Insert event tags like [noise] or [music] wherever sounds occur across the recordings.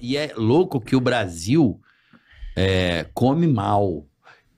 e é louco que o Brasil é, come mal.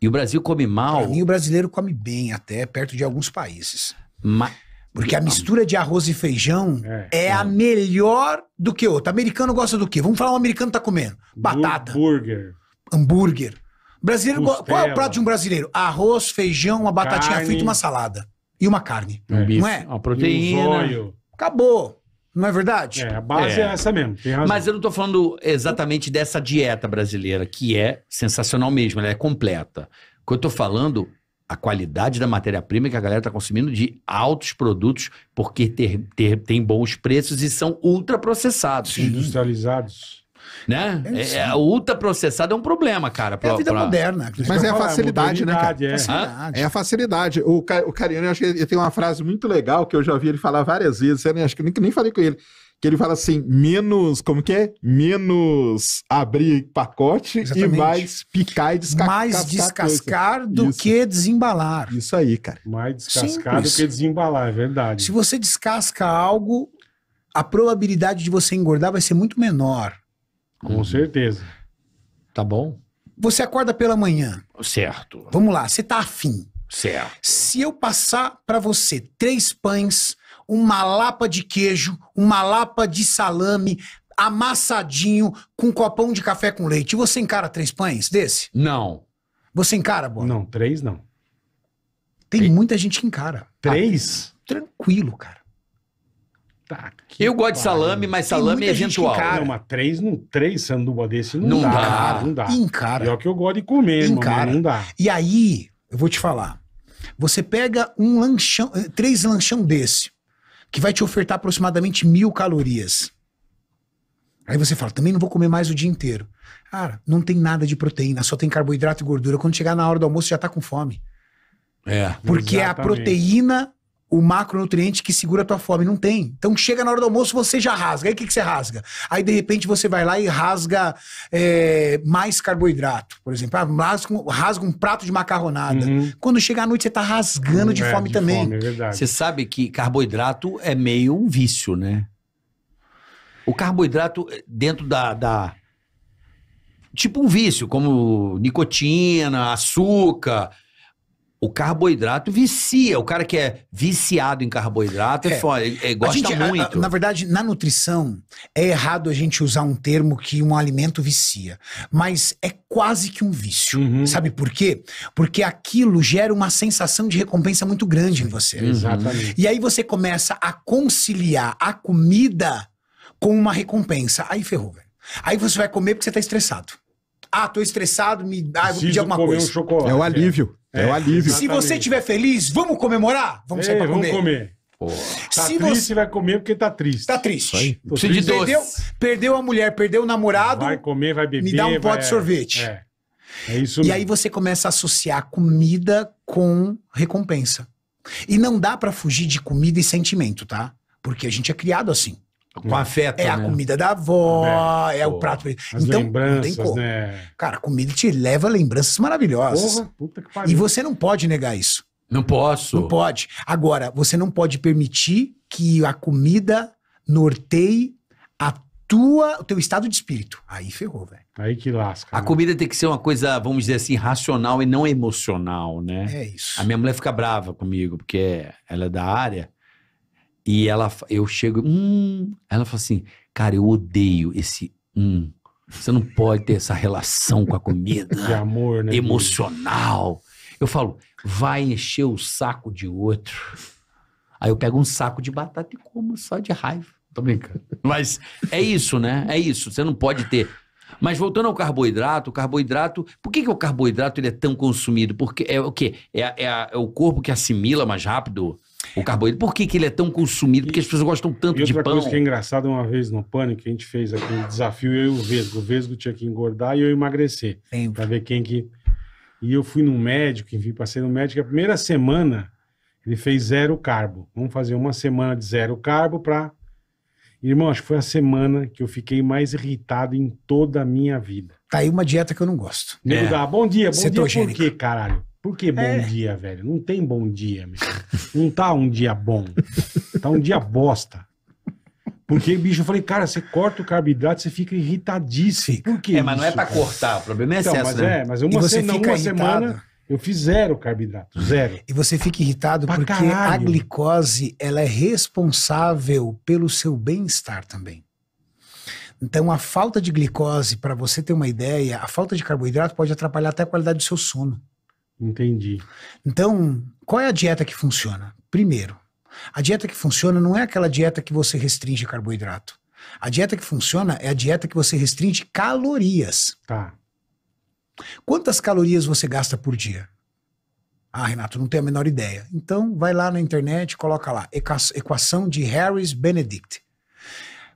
E o Brasil come mal. Pra mim, o brasileiro come bem, até perto de alguns países. Ma... Porque a mistura de arroz e feijão é, é, é a melhor do que outra. Americano gosta do quê? Vamos falar um americano tá comendo. Batata. Hambúrguer. Hambúrguer. Brasileiro qual é o prato de um brasileiro? Arroz, feijão, uma batatinha carne. frita, uma salada e uma carne. É. Não é? Uma proteína. Um Acabou. Não é verdade? É, a base é, é essa mesmo. Mas eu não estou falando exatamente dessa dieta brasileira, que é sensacional mesmo, ela é completa. O que eu estou falando, a qualidade da matéria-prima que a galera está consumindo de altos produtos, porque ter, ter, tem bons preços e são ultraprocessados. Industrializados. Né? É, é, é ultraprocessado é um problema, cara. Pra, é a vida pra... moderna. Mas é, é a facilidade, né, cara? É. Facilidade. é a facilidade. O, o Cariano, eu acho que ele tem uma frase muito legal que eu já ouvi ele falar várias vezes. Eu acho que nem, nem falei com ele que ele fala assim, menos, como que é? Menos abrir pacote Exatamente. e mais picar e descascar. Mais descascar do Isso. que desembalar. Isso aí, cara. Mais descascar Simples. do que desembalar, é verdade. Se você descasca algo, a probabilidade de você engordar vai ser muito menor. Com uhum. certeza. Tá bom? Você acorda pela manhã. Certo. Vamos lá, você tá afim. Certo. Se eu passar para você três pães, uma lapa de queijo, uma lapa de salame, amassadinho, com um copão de café com leite, você encara três pães desse? Não. Você encara, Bola? Não, três não. Tem muita gente que encara. Três? tranquilo, cara eu gosto de salame, mas salame é eventual. Encara, não, uma três, num três sanduba desse não, não dá, dá, Não dá. Encara. é o que eu gosto de comer, encara. Mano, não dá. E aí, eu vou te falar. Você pega um lanchão, eh, três lanchão desse, que vai te ofertar aproximadamente mil calorias. Aí você fala, também não vou comer mais o dia inteiro. Cara, não tem nada de proteína, só tem carboidrato e gordura. Quando chegar na hora do almoço, já tá com fome. É. Porque exatamente. é a proteína o macronutriente que segura a tua fome. Não tem. Então chega na hora do almoço, você já rasga. Aí o que, que você rasga? Aí de repente você vai lá e rasga é, mais carboidrato, por exemplo. Ah, rasga, rasga, um prato de macarronada. Uhum. Quando chega à noite, você tá rasgando de é, fome de também. Fome, é verdade. Você sabe que carboidrato é meio um vício, né? O carboidrato eh, dentro da... da tipo um vício, como nicotina, açúcar o carboidrato vicia. O cara que é viciado em carboidrato é, é foda, é, é, gosta gente, muito. A, a, na verdade, na nutrição, é errado a gente usar um termo que um alimento vicia. Mas é quase que um vício. Uhum. Sabe por quê? Porque aquilo gera uma sensação de recompensa muito grande em você. Uhum. Exatamente. E aí você começa a conciliar a comida com uma recompensa. Aí ferrou, velho. Aí você vai comer porque você tá estressado. Ah, tô estressado, me... ah, vou pedir alguma comer coisa. Um chocolate. É o alívio. É, um é alívio. Se você estiver feliz, vamos comemorar? Vamos é, sair pra comer. Vamos comer. Porra. Tá se triste, você vai comer porque tá triste. Tá triste. Precisa de doce. Perdeu, perdeu a mulher, perdeu o namorado. Vai comer, vai beber. Me dá um pote de sorvete. É. É isso e mesmo. aí você começa a associar comida com recompensa. E não dá para fugir de comida e sentimento, tá? Porque a gente é criado assim com é. afeto. É né? a comida da avó, é, é o prato. As então, lembranças, não tem como. Né? Cara, comida te leva a lembranças maravilhosas. Porra, puta que pariu. E você não pode negar isso. Não posso. Não pode. Agora, você não pode permitir que a comida norteie a tua, o teu estado de espírito. Aí ferrou, velho. Aí que lasca. A né? comida tem que ser uma coisa, vamos dizer assim, racional e não emocional, né? É isso. A minha mulher fica brava comigo, porque ela é da área. E ela, eu chego, hum, ela fala assim, cara, eu odeio esse hum. Você não pode ter essa relação com a comida. De amor, né? Emocional. Eu falo, vai encher o saco de outro. Aí eu pego um saco de batata e como só de raiva. Tô brincando. Mas é isso, né? É isso. Você não pode ter. Mas voltando ao carboidrato, o carboidrato, por que, que o carboidrato ele é tão consumido? Porque é o quê? É, é, é o corpo que assimila mais rápido o carboidrato, por que, que ele é tão consumido? Porque as pessoas gostam tanto de pão. E outra coisa que é engraçada, uma vez no Pânico, a gente fez aquele desafio, eu e o Vesgo. O Vesgo tinha que engordar e eu emagrecer. para Pra ver quem que... E eu fui no médico, enfim, passei no médico. A primeira semana, ele fez zero carbo. Vamos fazer uma semana de zero carbo pra... Irmão, acho que foi a semana que eu fiquei mais irritado em toda a minha vida. Tá aí uma dieta que eu não gosto. Meu é. bom dia, bom Cetogênica. dia por quê, caralho? Por que bom é. dia, velho? Não tem bom dia, meu. Não tá um dia bom. Tá um dia bosta. Porque, bicho, eu falei, cara, você corta o carboidrato, você fica irritadíssimo. Por que É, mas isso, não é pra cara? cortar, o problema é então, excesso, mas né? É, mas uma, você semana, uma semana eu fiz zero carboidrato, zero. E você fica irritado pra porque caralho. a glicose, ela é responsável pelo seu bem-estar também. Então, a falta de glicose, para você ter uma ideia, a falta de carboidrato pode atrapalhar até a qualidade do seu sono. Entendi. Então, qual é a dieta que funciona? Primeiro, a dieta que funciona não é aquela dieta que você restringe carboidrato. A dieta que funciona é a dieta que você restringe calorias. Tá. Quantas calorias você gasta por dia? Ah, Renato, não tenho a menor ideia. Então, vai lá na internet, coloca lá equação de Harris-Benedict.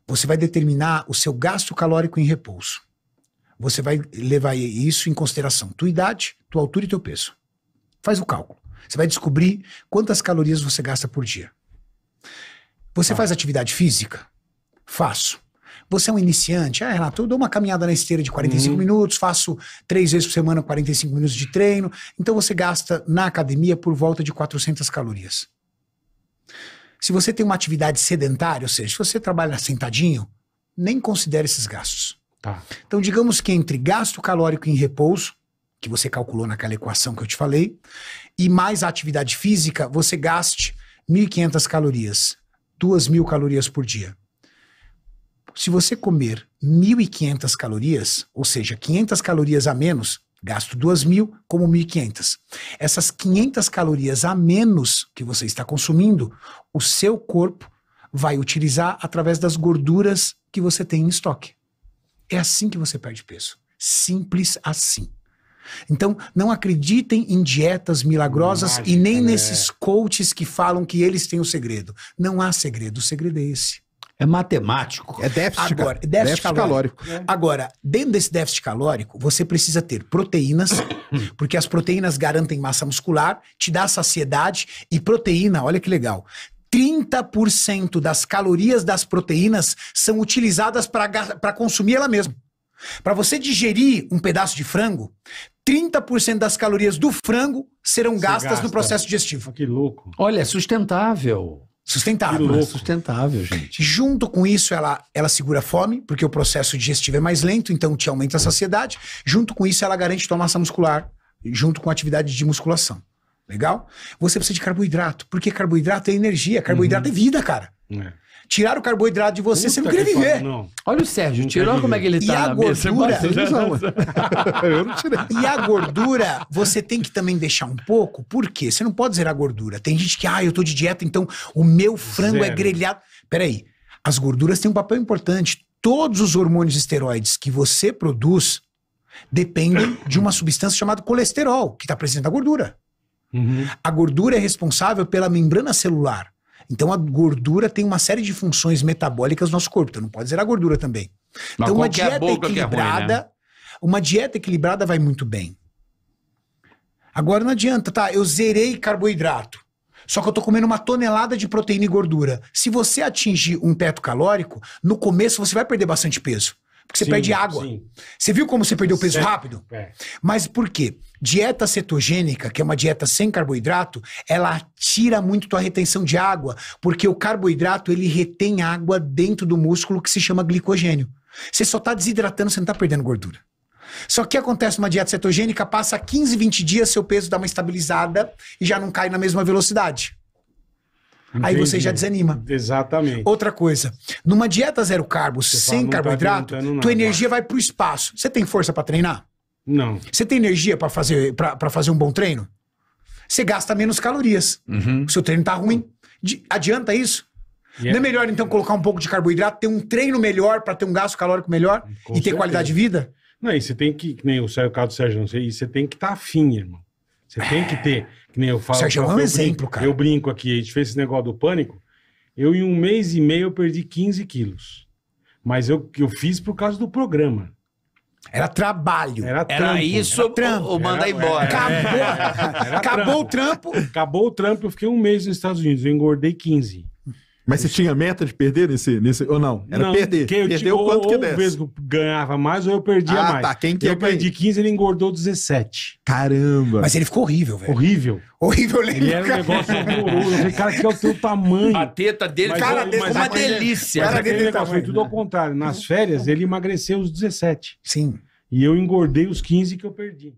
Você vai determinar o seu gasto calórico em repouso você vai levar isso em consideração. Tua idade, tua altura e teu peso. Faz o cálculo. Você vai descobrir quantas calorias você gasta por dia. Você ah. faz atividade física? Faço. Você é um iniciante? Ah, Renato, eu dou uma caminhada na esteira de 45 uhum. minutos, faço três vezes por semana 45 minutos de treino. Então você gasta na academia por volta de 400 calorias. Se você tem uma atividade sedentária, ou seja, se você trabalha sentadinho, nem considere esses gastos. Tá. Então, digamos que entre gasto calórico em repouso, que você calculou naquela equação que eu te falei, e mais a atividade física, você gaste 1.500 calorias, 2.000 calorias por dia. Se você comer 1.500 calorias, ou seja, 500 calorias a menos, gasto 2.000 como 1.500. Essas 500 calorias a menos que você está consumindo, o seu corpo vai utilizar através das gorduras que você tem em estoque. É assim que você perde peso. Simples assim. Então, não acreditem em dietas milagrosas Mágica, e nem né? nesses coaches que falam que eles têm o um segredo. Não há segredo, o segredo é esse. É matemático. É déficit, Agora, déficit, déficit calórico. calórico. É. Agora, dentro desse déficit calórico, você precisa ter proteínas, [coughs] porque as proteínas garantem massa muscular, te dá saciedade, e proteína, olha que legal, 30% das calorias das proteínas são utilizadas para consumir ela mesma. Para você digerir um pedaço de frango, 30% das calorias do frango serão você gastas gasta. no processo digestivo. Ah, que louco. Olha, é sustentável. Sustentável. louco. sustentável, gente. Junto com isso, ela, ela segura a fome, porque o processo digestivo é mais lento, então te aumenta a saciedade. Junto com isso, ela garante tua massa muscular, junto com a atividade de musculação. Legal? Você precisa de carboidrato, porque carboidrato é energia, carboidrato uhum. é vida, cara. É. Tirar o carboidrato de você, Puta você não queria que viver. não. Olha o Sérgio, tirou como é que ele e tá. E a gordura. [laughs] Eu não tirei. E a gordura, você tem que também deixar um pouco, porque você não pode zerar a gordura. Tem gente que, ah, eu tô de dieta, então o meu frango é Zero. é grelhado. Peraí, as gorduras têm um papel importante. Todos os hormônios esteroides que você produz dependem de uma substância chamada colesterol, que está presente na gordura. Uhum. A gordura é responsável pela membrana celular. Então a gordura tem uma série de funções metabólicas no nosso corpo. Então não pode zerar a gordura também. Mas então uma é dieta equilibrada, é ruim, né? uma dieta equilibrada vai muito bem. Agora não adianta, tá? Eu zerei carboidrato. Só que eu tô comendo uma tonelada de proteína e gordura. Se você atingir um teto calórico, no começo você vai perder bastante peso. Porque você sim, perde água. Sim. Você viu como você perdeu peso certo. rápido? É. Mas por quê? Dieta cetogênica, que é uma dieta sem carboidrato, ela tira muito tua retenção de água, porque o carboidrato ele retém água dentro do músculo que se chama glicogênio. Você só está desidratando, você não está perdendo gordura. Só que acontece uma dieta cetogênica, passa 15, 20 dias, seu peso dá uma estabilizada e já não cai na mesma velocidade. Entendi. Aí você já desanima. Exatamente. Outra coisa, numa dieta zero carbo, você sem fala, tá carboidrato, tá tua energia vai pro espaço. Você tem força para treinar? Não. Você tem energia para fazer, pra, fazer um bom treino? Você gasta menos calorias. Uhum. seu treino tá ruim. Adianta isso? Yeah. Não é-, é melhor, então, colocar um pouco de carboidrato, ter um treino melhor para ter um gasto calórico melhor Com e ter certeza. qualidade de vida? Não, e você tem que, nem o caso do Sérgio, não sei, e você tem que estar tá afim, irmão. Você tem que ter. Que nem eu falo. Sérgio, é um exemplo, brinco, cara. Eu brinco aqui, a gente fez esse negócio do pânico. Eu, em um mês e meio, eu perdi 15 quilos. Mas eu, eu fiz por causa do programa. Era trabalho. Era, era isso era trampo. ou manda embora. Acabou, acabou o trampo. Acabou o trampo, eu fiquei um mês nos Estados Unidos, eu engordei 15. Mas você tinha meta de perder nesse, nesse ou não? Era não, perder. Que Perdeu tipo, quanto ou, que desse. Ou vez que eu ganhava mais ou eu perdia ah, tá. mais. Tá, quem que eu perdi 15, ele engordou 17. Caramba. Mas ele ficou horrível, velho. Horrível. Horrível, eu lembro. Ele era um negócio horroroso. Eu falei, cara, que é o teu tamanho. A teta dele, mas, cara, dele mas, uma mas, delícia. Mas cara dele tá negócio, foi tudo ao contrário. Nas férias, ele emagreceu os 17. Sim. E eu engordei os 15 que eu perdi.